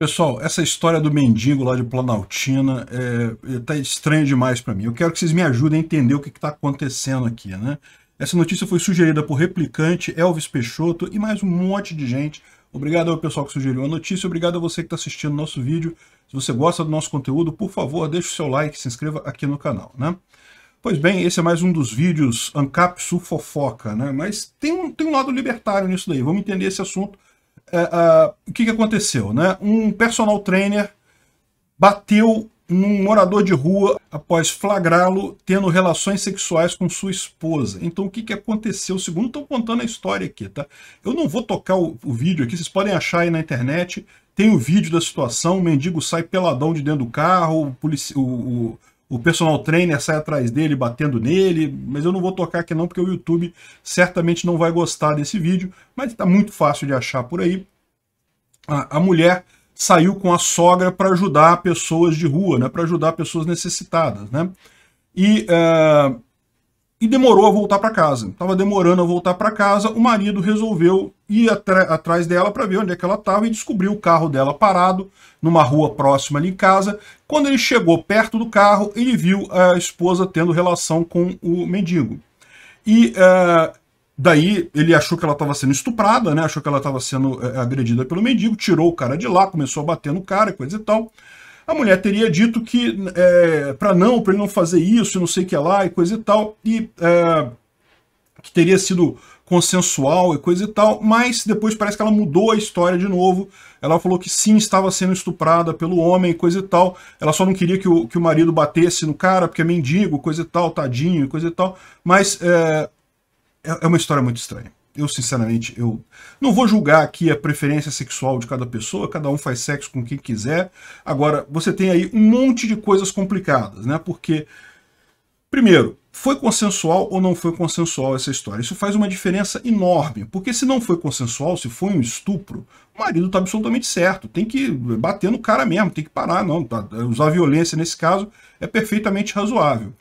Pessoal, essa história do mendigo lá de Planaltina está é, é tá estranha demais para mim. Eu quero que vocês me ajudem a entender o que está acontecendo aqui, né? Essa notícia foi sugerida por Replicante, Elvis Peixoto e mais um monte de gente. Obrigado ao pessoal que sugeriu a notícia, obrigado a você que está assistindo o nosso vídeo. Se você gosta do nosso conteúdo, por favor, deixe o seu like, se inscreva aqui no canal, né? Pois bem, esse é mais um dos vídeos Ancap Sul Fofoca, né? Mas tem um, tem um lado libertário nisso daí, vamos entender esse assunto uh, o que, que aconteceu? Né? Um personal trainer bateu num morador de rua após flagrá-lo tendo relações sexuais com sua esposa. Então o que, que aconteceu? Segundo estão contando a história aqui, tá? Eu não vou tocar o, o, vídeo aqui, vocês podem achar aí na internet. Tem o vídeo da situação, o mendigo sai peladão de dentro do carro, o, o o personal trainer sai atrás dele, batendo nele, mas eu não vou tocar aqui não, porque o YouTube certamente não vai gostar desse vídeo, mas está muito fácil de achar por aí. A, a mulher saiu com a sogra para ajudar pessoas de rua, né, para ajudar pessoas necessitadas. Né? E eh, e demorou a voltar para casa. Tava demorando a voltar para casa, o marido resolveu ir atrás dela para ver onde é que ela estava e descobriu o carro dela parado numa rua próxima ali em casa. Quando ele chegou perto do carro, ele viu a esposa tendo relação com o mendigo. E uh, daí ele achou que ela estava sendo estuprada, né? achou que ela estava sendo uh, agredida pelo mendigo, tirou o cara de lá, começou a bater no cara, coisa e tal. A mulher teria dito que é, para não, para ele não fazer isso, não sei o que lá e coisa e tal, e é, que teria sido consensual e coisa e tal, mas depois parece que ela mudou a história de novo. Ela falou que sim, estava sendo estuprada pelo homem e coisa e tal. Ela só não queria que o, que o marido batesse no cara, porque é mendigo, coisa e tal, tadinho e coisa e tal. Mas é, é, é uma história muito estranha. Eu, sinceramente, eu não vou julgar aqui a é preferência sexual de cada pessoa, cada um faz sexo com quem quiser. Agora, você tem aí um monte de coisas complicadas, né? Porque, primeiro, foi consensual ou não foi consensual essa história? Isso faz uma diferença enorme, porque se não foi consensual, se foi um estupro, o marido está absolutamente certo, tem que bater no cara mesmo, tem que parar, não, tá, usar violência nesse caso é perfeitamente razoável.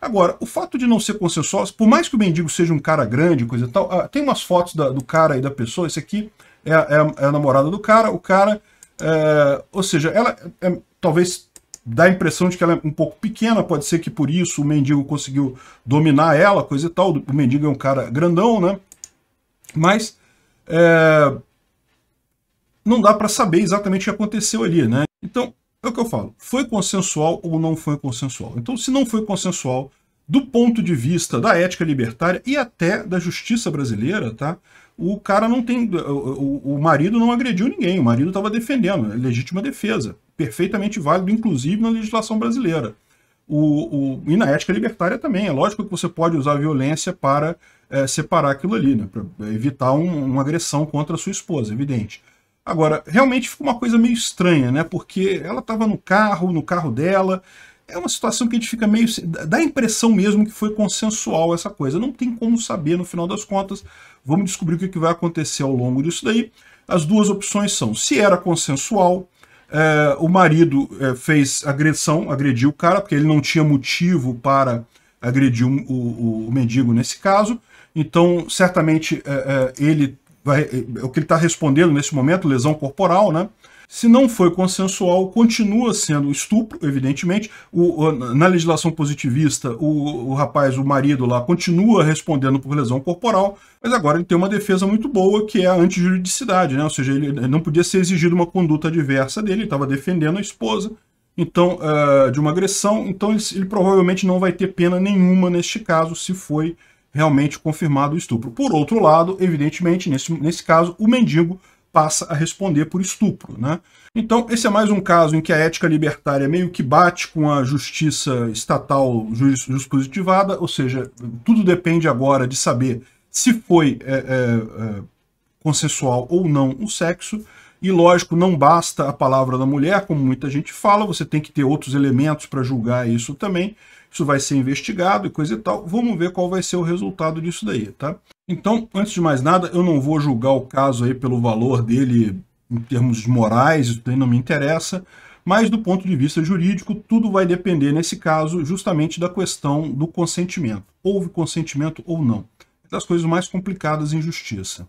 Agora, o fato de não ser consensual, por mais que o mendigo seja um cara grande, coisa e tal, ah, tem umas fotos da, do cara e da pessoa, esse aqui é a, é a, é a namorada do cara, o cara, é, ou seja, ela é, é, talvez dá a impressão de que ela é um pouco pequena, pode ser que por isso o mendigo conseguiu dominar ela, coisa e tal, o mendigo é um cara grandão, né? Mas eh, não dá para saber exatamente o que aconteceu ali, né? Então, é o que eu falo. Foi consensual ou não foi consensual? Então, se não foi consensual, do ponto de vista da ética libertária e até da justiça brasileira, tá? O cara não tem. O, o marido não agrediu ninguém, o marido estava defendendo, é legítima defesa. Perfeitamente válido, inclusive na legislação brasileira. O, o, e na ética libertária também. É lógico que você pode usar a violência para é, separar aquilo ali, né? para evitar um, uma agressão contra a sua esposa, é evidente. Agora, realmente ficou uma coisa meio estranha, né? Porque ela estava no carro, no carro dela. É uma situação que a gente fica meio. dá a impressão mesmo que foi consensual essa coisa. Não tem como saber no final das contas. Vamos descobrir o que vai acontecer ao longo disso daí. As duas opções são: se era consensual, é, o marido é, fez agressão, agrediu o cara, porque ele não tinha motivo para agredir o, o, o mendigo nesse caso. Então, certamente é, é ele vai, eh, o que ele está respondendo nesse momento, lesão corporal, né? Se não foi consensual, continua sendo estupro, evidentemente. O, na legislação positivista, o, o rapaz, o marido lá, continua respondendo por lesão corporal, mas agora ele tem uma defesa muito boa, que é a antijuridicidade, né? Ou seja, ele, ele não podia ser exigido uma conduta adversa dele, ele estava defendendo a esposa, então, uh, de uma agressão, então ele, ele provavelmente não vai ter pena nenhuma neste caso, se foi realmente confirmado o estupro. Por outro lado, evidentemente, nesse, nesse caso, o mendigo passa a responder por estupro. Né? Então, esse é mais um caso em que a ética libertária meio que bate com a justiça estatal jurispositivada, ou seja, tudo depende agora de saber se foi é, é, é consensual ou não o sexo, e lógico, não basta a palavra da mulher, como muita gente fala, você tem que ter outros elementos para julgar isso também. Isso vai ser investigado e coisa e tal. Vamos ver qual vai ser o resultado disso daí, tá? Então, antes de mais nada, eu não vou julgar o caso aí pelo valor dele em termos morais, isso daí não me interessa. Mas do ponto de vista jurídico, tudo vai depender, nesse caso, justamente da questão do consentimento. Houve consentimento ou não. É das coisas mais complicadas em justiça.